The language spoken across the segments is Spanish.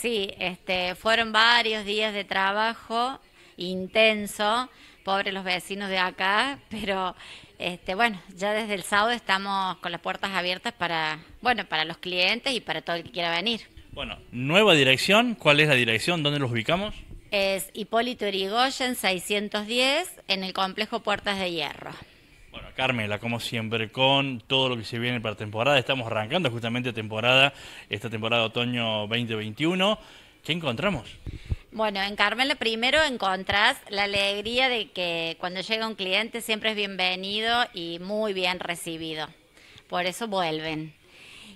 Sí, este, fueron varios días de trabajo intenso, pobres los vecinos de acá, pero este, bueno, ya desde el sábado estamos con las puertas abiertas para, bueno, para los clientes y para todo el que quiera venir. Bueno, nueva dirección, ¿cuál es la dirección? ¿Dónde los ubicamos? Es Hipólito Yrigoyen 610 en el complejo Puertas de Hierro. Carmela, como siempre, con todo lo que se viene para temporada. Estamos arrancando justamente temporada, esta temporada de otoño 2021. ¿Qué encontramos? Bueno, en Carmela primero encontrás la alegría de que cuando llega un cliente siempre es bienvenido y muy bien recibido. Por eso vuelven.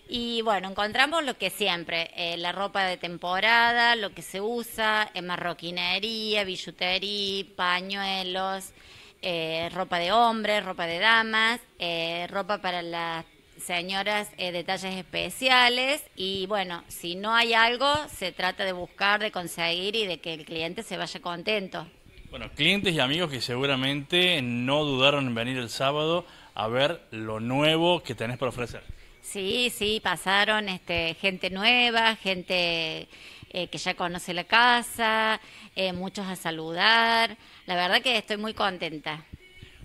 Y bueno, encontramos lo que siempre, eh, la ropa de temporada, lo que se usa, en marroquinería, billutería, pañuelos. Eh, ropa de hombres, ropa de damas, eh, ropa para las señoras eh, detalles especiales y bueno, si no hay algo, se trata de buscar, de conseguir y de que el cliente se vaya contento. Bueno, clientes y amigos que seguramente no dudaron en venir el sábado a ver lo nuevo que tenés para ofrecer. Sí, sí, pasaron este, gente nueva, gente eh, que ya conoce la casa, eh, muchos a saludar. La verdad que estoy muy contenta.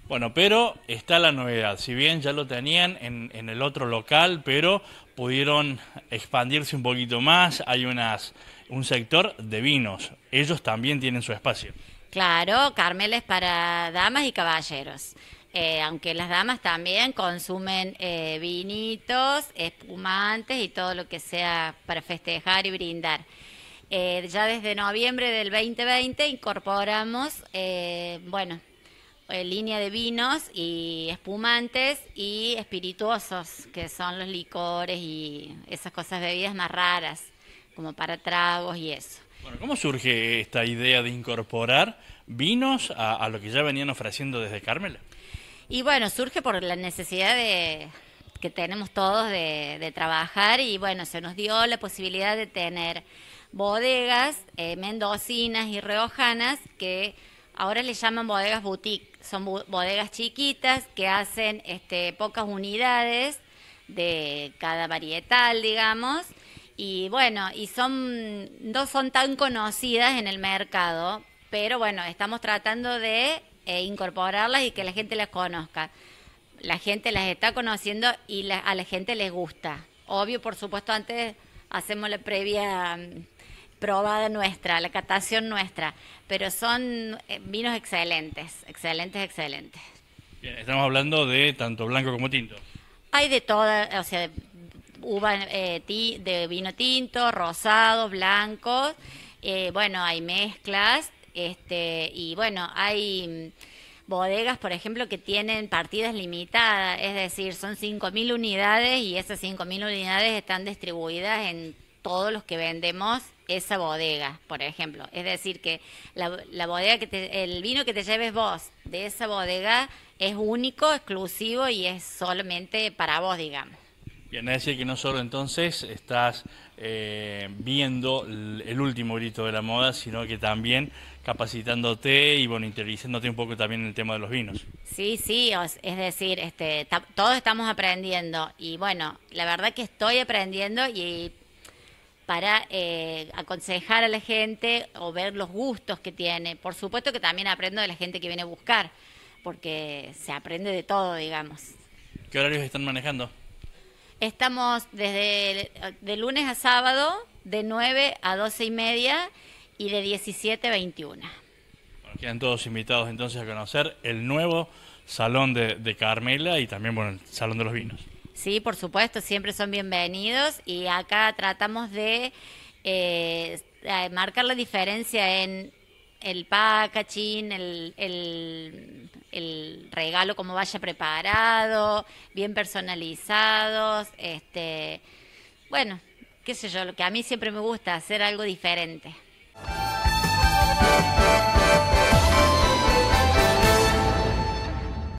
Bueno, pero está la novedad. Si bien ya lo tenían en, el otro local, pero pudieron expandirse un poquito más. Hay unas, un sector de vinos. Ellos también tienen su espacio. Claro, Carmel es para damas y caballeros. Eh, aunque las damas también consumen eh, vinitos, espumantes y todo lo que sea para festejar y brindar. Eh, ya desde noviembre del 2020 incorporamos, bueno, línea de vinos y espumantes y espirituosos, que son los licores y esas cosas bebidas más raras, como para tragos y eso. ¿cómo surge esta idea de incorporar vinos a, a lo que ya venían ofreciendo desde Carmela? Y bueno, surge por la necesidad de que tenemos todos de, trabajar y bueno, se nos dio la posibilidad de tener bodegas eh, mendocinas y reojanas, que ahora le llaman bodegas boutique, son bodegas chiquitas que hacen este, pocas unidades de cada varietal, digamos, y bueno, y son, no son tan conocidas en el mercado, pero bueno, estamos tratando de e incorporarlas y que la gente las conozca. La gente las está conociendo y a la gente les gusta. Obvio, por supuesto, antes hacemos la previa mm, probada nuestra, la catación nuestra, pero son eh, vinos excelentes, excelentes, excelentes. Bien, estamos hablando de tanto blanco como tinto. Hay de todas, o sea, uva eh, de vino tinto, rosado, blancos, eh, bueno, hay mezclas este, y bueno, hay mm, bodegas, por ejemplo, que tienen partidas limitadas, es decir, son 5.000 unidades y esas 5.000 unidades están distribuidas en todos los que vendemos esa bodega, por ejemplo. Es decir, que la, bodega que el vino que te lleves vos de esa bodega es único, exclusivo y es solamente para vos, digamos. Bien, es decir que no solo entonces estás eh, viendo el último grito de la moda, sino que también capacitándote y bueno, interiorizándote un poco también en el tema de los vinos. Sí, sí, es decir, este, todos estamos aprendiendo y bueno, la verdad que estoy aprendiendo y para eh, aconsejar a la gente o ver los gustos que tiene. Por supuesto que también aprendo de la gente que viene a buscar, porque se aprende de todo, digamos. ¿Qué horarios están manejando? Estamos desde de lunes a sábado de 9 a 12 y media y de 17 a 21. Bueno, quedan todos invitados entonces a conocer el nuevo Salón de, Carmela y también bueno, el Salón de los Vinos. Sí, por supuesto, siempre son bienvenidos y acá tratamos de eh, marcar la diferencia en el packaging, el, el, regalo como vaya preparado, bien personalizados, este, bueno, qué sé yo, lo que a mí siempre me gusta, hacer algo diferente.